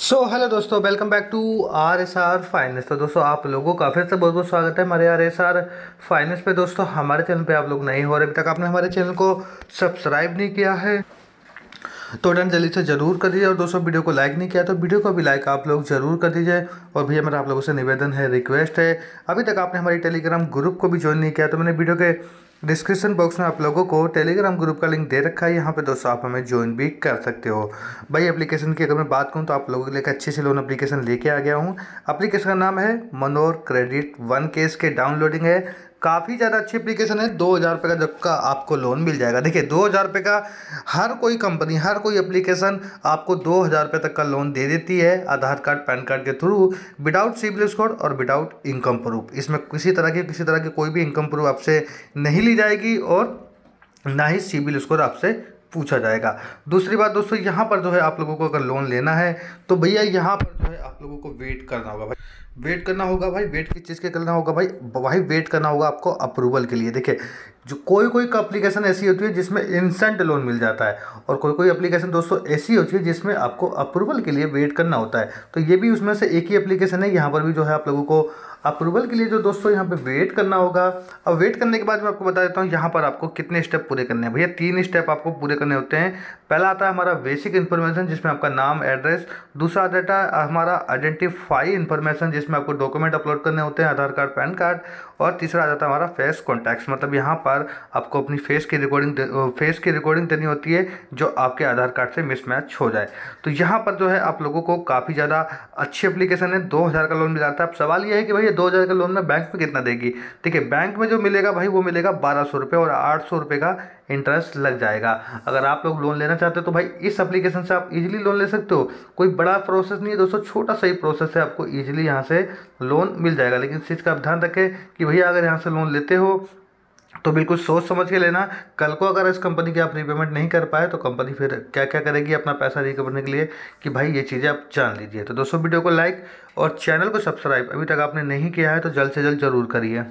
सो so, hello दोस्तों welcome back to R S R finance तो दोस्तों आप लोगों का फिर से बहुत बहुत स्वागत है हमारे आर एस आर फाइनेंस पे दोस्तों हमारे चैनल पे आप लोग नहीं हो रहे अभी तक आपने हमारे चैनल को सब्सक्राइब नहीं किया है तो डन जल्दी से जरूर कर दीजिए और दोस्तों वीडियो को लाइक नहीं किया तो वीडियो को भी लाइक आप लोग जरूर कर दीजिए और भैया मेरा आप लोगों से निवेदन है रिक्वेस्ट है अभी तक आपने हमारी टेलीग्राम ग्रुप को भी ज्वाइन नहीं किया तो मैंने वीडियो के डिस्क्रिप्शन बॉक्स में आप लोगों को टेलीग्राम ग्रुप का लिंक दे रखा है यहाँ पे दोस्तों आप हमें ज्वाइन भी कर सकते हो भाई एप्लीकेशन की अगर मैं बात करूँ तो आप लोगों के लिए अच्छे से लोन एप्लीकेशन लेके आ गया हूँ एप्लीकेशन का नाम है मनोर क्रेडिट वन केस के डाउनलोडिंग है काफ़ी ज़्यादा अच्छी एप्लीकेशन है दो हज़ार रुपये का जब का आपको लोन मिल जाएगा देखिए दो हज़ार रुपये का हर कोई कंपनी हर कोई एप्लीकेशन आपको दो हज़ार रुपये तक का लोन दे देती है आधार कार्ड पैन कार्ड के थ्रू विदाउट सिविल स्कोर और विदाउट इनकम प्रूफ इसमें किसी तरह की किसी तरह की कोई भी इनकम प्रूफ आपसे नहीं ली जाएगी और ना ही सिविल स्कोर आपसे पूछा जाएगा दूसरी बात दोस्तों यहाँ पर जो है आप लोगों को अगर लोन लेना है तो भैया यहाँ पर जो है आप लोगों को वेट करना होगा भाई वेट करना होगा भाई वेट किस चीज़ के करना होगा भाई भाई वेट करना होगा आपको अप्रूवल के लिए देखिए जो कोई कोई अप्लीकेशन ऐसी होती है जिसमें इंस्टेंट लोन मिल जाता है और कोई कोई अप्लीकेशन दोस्तों ऐसी होती है जिसमें आपको अप्रूवल के लिए वेट करना होता है तो ये भी उसमें से एक ही एप्लीकेशन है यहाँ पर भी जो है आप लोगों को अप्रूवल के लिए जो दोस्तों यहाँ पे वेट करना होगा अब वेट करने के बाद मैं आपको बता देता हूँ यहाँ पर आपको कितने स्टेप पूरे करने हैं भैया तीन स्टेप आपको पूरे करने होते हैं पहला आता है हमारा बेसिक इन्फॉर्मेशन जिसमें आपका नाम एड्रेस दूसरा आता है हमारा आइडेंटिफाई इन्फॉर्मेशन जिसमें आपको डॉक्यूमेंट अपलोड करने होते हैं आधार कार्ड पैन कार्ड और तीसरा आ जाता है हमारा फेस कॉन्टैक्ट मतलब यहाँ पर बार आपको अपनी फ़ेस की रिकॉर्डिंग फ़ेस की रिकॉर्डिंग देनी होती है जो आपके आधार कार्ड से मिसमैच हो जाए तो यहाँ पर जो है आप लोगों को काफ़ी ज़्यादा अच्छी अप्लीकेशन है दो हज़ार का लोन मिल जाता है अब सवाल यह है कि भाई दो हज़ार का लोन में बैंक में कितना देगी ठीक है बैंक में जो मिलेगा भाई वो मिलेगा बारह सौ और आठ सौ का इंटरेस्ट लग जाएगा अगर आप लोग लोन लेना चाहते हो तो भाई इस एप्लीकेशन से आप इजीली लोन ले सकते हो कोई बड़ा प्रोसेस नहीं है दोस्तों छोटा सा ही प्रोसेस है आपको इजीली यहाँ से लोन मिल जाएगा लेकिन इस चीज़ का आप ध्यान रखें कि भैया अगर यहाँ से लोन लेते हो तो बिल्कुल सोच समझ के लेना कल को अगर इस कंपनी की आप रीपेमेंट नहीं कर पाए तो कंपनी फिर क्या क्या करेगी अपना पैसा रिकवरने के लिए कि भाई ये चीज़ें आप जान लीजिए तो दोस्तों वीडियो को लाइक और चैनल को सब्सक्राइब अभी तक आपने नहीं किया है तो जल्द से जल्द जरूर करिए